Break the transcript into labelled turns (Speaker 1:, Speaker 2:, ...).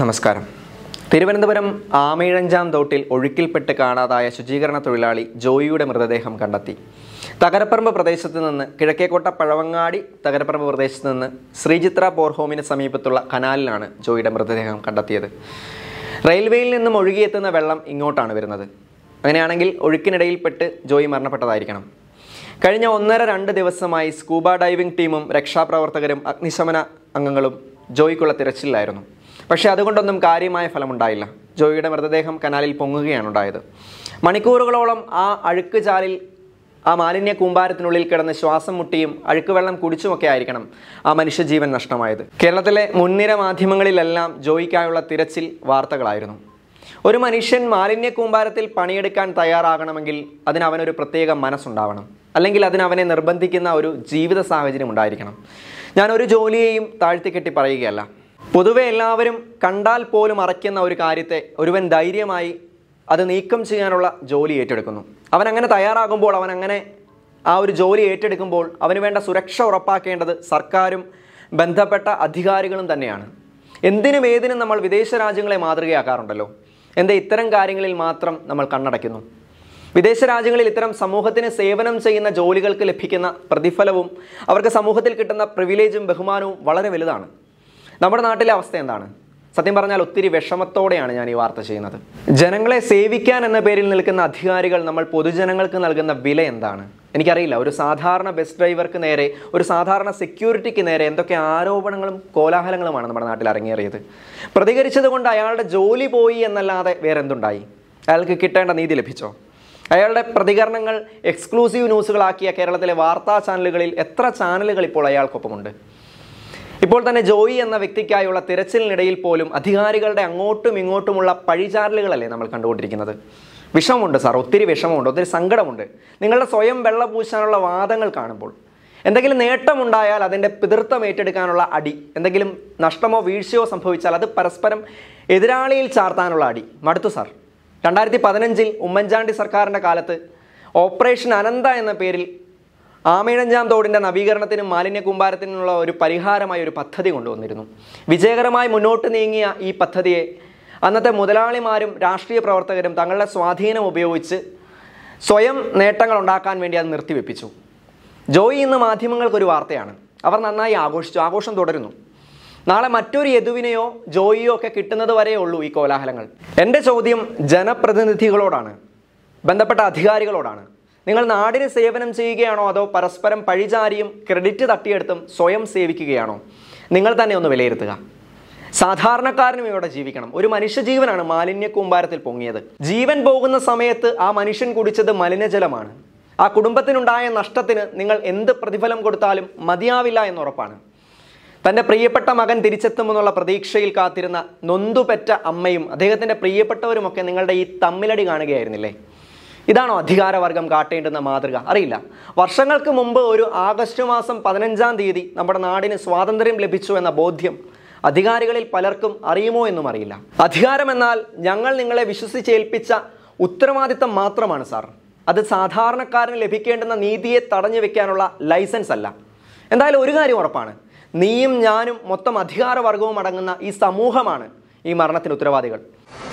Speaker 1: നമസ്കാരം തിരുവനന്തപുരം ആമയിഴഞ്ചാം തോട്ടിൽ ഒഴുക്കിൽപ്പെട്ട് കാണാതായ ശുചീകരണ തൊഴിലാളി ജോയിയുടെ മൃതദേഹം കണ്ടെത്തി തകരപ്പറമ്പ് പ്രദേശത്ത് നിന്ന് കിഴക്കേക്കോട്ട പഴവങ്ങാടി തകരപ്പറമ്പ് പ്രദേശത്ത് നിന്ന് ശ്രീചിത്ര ബോർഹോമിന് സമീപത്തുള്ള കനാലിലാണ് ജോയിയുടെ മൃതദേഹം കണ്ടെത്തിയത് റെയിൽവേയിൽ നിന്നും ഒഴുകിയെത്തുന്ന വെള്ളം ഇങ്ങോട്ടാണ് വരുന്നത് അങ്ങനെയാണെങ്കിൽ ഒഴുക്കിനിടയിൽപ്പെട്ട് ജോയി മരണപ്പെട്ടതായിരിക്കണം കഴിഞ്ഞ ഒന്നര രണ്ട് ദിവസമായി സ്കൂബ ഡൈവിംഗ് ടീമും രക്ഷാപ്രവർത്തകരും അഗ്നിശമന അംഗങ്ങളും ജോയിക്കുള്ള തിരച്ചിലായിരുന്നു പക്ഷേ അതുകൊണ്ടൊന്നും കാര്യമായ ഫലമുണ്ടായില്ല ജോയിയുടെ മൃതദേഹം കനാലിൽ പൊങ്ങുകയാണ് ഉണ്ടായത് മണിക്കൂറുകളോളം ആ അഴുക്ക് ചാലിൽ ആ മാലിന്യ കൂമ്പാരത്തിനുള്ളിൽ കിടന്ന് ശ്വാസം മുട്ടിയും അഴുക്ക് വെള്ളം കുടിച്ചുമൊക്കെ ആയിരിക്കണം ആ മനുഷ്യജീവൻ നഷ്ടമായത് കേരളത്തിലെ മുൻനിര മാധ്യമങ്ങളിലെല്ലാം ജോയിക്കായുള്ള തിരച്ചിൽ വാർത്തകളായിരുന്നു ഒരു മനുഷ്യൻ മാലിന്യ കൂമ്പാരത്തിൽ പണിയെടുക്കാൻ തയ്യാറാകണമെങ്കിൽ അതിനവനൊരു പ്രത്യേക മനസ്സുണ്ടാവണം അല്ലെങ്കിൽ അതിനവനെ നിർബന്ധിക്കുന്ന ഒരു ജീവിത സാഹചര്യം ഉണ്ടായിരിക്കണം ഞാൻ ഒരു ജോലിയെയും താഴ്ത്തിക്കെട്ടി പറയുകയല്ല പൊതുവെ എല്ലാവരും കണ്ടാൽ പോലും അറയ്ക്കുന്ന ഒരു കാര്യത്തെ ഒരുവൻ ധൈര്യമായി അത് നീക്കം ചെയ്യാനുള്ള ജോലി ഏറ്റെടുക്കുന്നു അവൻ അങ്ങനെ തയ്യാറാകുമ്പോൾ അവൻ അങ്ങനെ ആ ഒരു ജോലി ഏറ്റെടുക്കുമ്പോൾ അവന് വേണ്ട സുരക്ഷ ഉറപ്പാക്കേണ്ടത് സർക്കാരും ബന്ധപ്പെട്ട അധികാരികളും തന്നെയാണ് എന്തിനും ഏതിനും നമ്മൾ വിദേശ രാജ്യങ്ങളെ മാതൃകയാക്കാറുണ്ടല്ലോ എന്താ ഇത്തരം കാര്യങ്ങളിൽ മാത്രം നമ്മൾ കണ്ണടയ്ക്കുന്നു വിദേശ രാജ്യങ്ങളിൽ ഇത്തരം സമൂഹത്തിന് സേവനം ചെയ്യുന്ന ജോലികൾക്ക് ലഭിക്കുന്ന പ്രതിഫലവും അവർക്ക് സമൂഹത്തിൽ കിട്ടുന്ന പ്രിവിലേജും ബഹുമാനവും വളരെ വലുതാണ് നമ്മുടെ നാട്ടിലെ അവസ്ഥ എന്താണ് സത്യം പറഞ്ഞാൽ ഒത്തിരി വിഷമത്തോടെയാണ് ഞാൻ ഈ വാർത്ത ചെയ്യുന്നത് ജനങ്ങളെ സേവിക്കാൻ എന്ന പേരിൽ നിൽക്കുന്ന അധികാരികൾ നമ്മൾ പൊതുജനങ്ങൾക്ക് നൽകുന്ന വില എന്താണ് എനിക്കറിയില്ല ഒരു സാധാരണ ബസ് ഡ്രൈവർക്ക് നേരെ ഒരു സാധാരണ സെക്യൂരിറ്റിക്ക് നേരെ എന്തൊക്കെ ആരോപണങ്ങളും കോലാഹലങ്ങളുമാണ് നമ്മുടെ നാട്ടിൽ അരങ്ങേറിയത് പ്രതികരിച്ചത് കൊണ്ട് അയാളുടെ ജോലി പോയി എന്നല്ലാതെ വേറെന്തുണ്ടായി അയാൾക്ക് കിട്ടേണ്ട നീതി ലഭിച്ചോ അയാളുടെ പ്രതികരണങ്ങൾ എക്സ്ക്ലൂസീവ് ന്യൂസുകളാക്കിയ കേരളത്തിലെ വാർത്താ ചാനലുകളിൽ എത്ര ചാനലുകൾ ഇപ്പോൾ അയാൾക്കൊപ്പമുണ്ട് ഇപ്പോൾ തന്നെ ജോയി എന്ന വ്യക്തിക്കായുള്ള തിരച്ചിലിനിടയിൽ പോലും അധികാരികളുടെ അങ്ങോട്ടും ഇങ്ങോട്ടുമുള്ള പഴിചാരലുകളല്ലേ നമ്മൾ കണ്ടുകൊണ്ടിരിക്കുന്നത് വിഷമമുണ്ട് സാർ ഒത്തിരി വിഷമമുണ്ട് ഒത്തിരി സങ്കടമുണ്ട് നിങ്ങളുടെ സ്വയം വെള്ള പൂശാനുള്ള വാദങ്ങൾ കാണുമ്പോൾ എന്തെങ്കിലും നേട്ടമുണ്ടായാൽ അതിൻ്റെ പിതൃത്വം ഏറ്റെടുക്കാനുള്ള അടി എന്തെങ്കിലും നഷ്ടമോ വീഴ്ചയോ സംഭവിച്ചാൽ അത് പരസ്പരം എതിരാളിയിൽ ചാർത്താനുള്ള അടി മടുത്തു സാർ രണ്ടായിരത്തി പതിനഞ്ചിൽ ഉമ്മൻചാണ്ടി സർക്കാരിൻ്റെ കാലത്ത് ഓപ്പറേഷൻ അനന്ത എന്ന പേരിൽ ആമയിഴഞ്ചാം തോടിൻ്റെ നവീകരണത്തിനും മാലിന്യ കൂമ്പാരത്തിനുള്ള ഒരു പരിഹാരമായ ഒരു പദ്ധതി കൊണ്ടുവന്നിരുന്നു വിജയകരമായി മുന്നോട്ട് നീങ്ങിയ ഈ പദ്ധതിയെ അന്നത്തെ മുതലാളിമാരും രാഷ്ട്രീയ പ്രവർത്തകരും തങ്ങളുടെ സ്വാധീനം ഉപയോഗിച്ച് സ്വയം നേട്ടങ്ങൾ ഉണ്ടാക്കാൻ വേണ്ടി അത് നിർത്തിവെപ്പിച്ചു ജോയി ഇന്ന് മാധ്യമങ്ങൾക്കൊരു വാർത്തയാണ് അവർ നന്നായി ആഘോഷിച്ചു ആഘോഷം തുടരുന്നു നാളെ മറ്റൊരു യദുവിനെയോ ജോയിയോ ഒക്കെ കിട്ടുന്നത് ഉള്ളൂ ഈ കോലാഹലങ്ങൾ എൻ്റെ ചോദ്യം ജനപ്രതിനിധികളോടാണ് ബന്ധപ്പെട്ട അധികാരികളോടാണ് നിങ്ങൾ നാടിന് സേവനം ചെയ്യുകയാണോ അതോ പരസ്പരം പഴിചാരിയും ക്രെഡിറ്റ് തട്ടിയെടുത്തും സ്വയം സേവിക്കുകയാണോ നിങ്ങൾ തന്നെ ഒന്ന് വിലയിരുത്തുക സാധാരണക്കാരനും ഇവിടെ ജീവിക്കണം ഒരു മനുഷ്യജീവനാണ് മാലിന്യ കൂമ്പാരത്തിൽ പൊങ്ങിയത് ജീവൻ പോകുന്ന സമയത്ത് ആ മനുഷ്യൻ കുടിച്ചത് മലിനജലമാണ് ആ കുടുംബത്തിനുണ്ടായ നഷ്ടത്തിന് നിങ്ങൾ എന്ത് പ്രതിഫലം കൊടുത്താലും മതിയാവില്ല എന്നുറപ്പാണ് തൻ്റെ പ്രിയപ്പെട്ട മകൻ തിരിച്ചെത്തുമെന്നുള്ള പ്രതീക്ഷയിൽ കാത്തിരുന്ന നൊന്തുപെറ്റ അമ്മയും അദ്ദേഹത്തിൻ്റെ പ്രിയപ്പെട്ടവരുമൊക്കെ നിങ്ങളുടെ ഈ തമ്മിലടി കാണുകയായിരുന്നില്ലേ ഇതാണോ അധികാരവർഗം കാട്ടേണ്ടുന്ന മാതൃക അറിയില്ല വർഷങ്ങൾക്ക് മുമ്പ് ഒരു ആഗസ്റ്റ് മാസം പതിനഞ്ചാം തീയതി നമ്മുടെ നാടിന് സ്വാതന്ത്ര്യം ലഭിച്ചു എന്ന ബോധ്യം അധികാരികളിൽ പലർക്കും അറിയുമോ എന്നും അറിയില്ല അധികാരം എന്നാൽ ഞങ്ങൾ നിങ്ങളെ വിശ്വസിച്ചേൽപ്പിച്ച ഉത്തരവാദിത്തം മാത്രമാണ് സാർ അത് സാധാരണക്കാരന് ലഭിക്കേണ്ടുന്ന നീതിയെ തടഞ്ഞു വെക്കാനുള്ള ലൈസൻസ് അല്ല എന്തായാലും ഒരു കാര്യം ഉറപ്പാണ് നീയും ഞാനും മൊത്തം അധികാരവർഗവും അടങ്ങുന്ന ഈ സമൂഹമാണ് ഈ മരണത്തിന് ഉത്തരവാദികൾ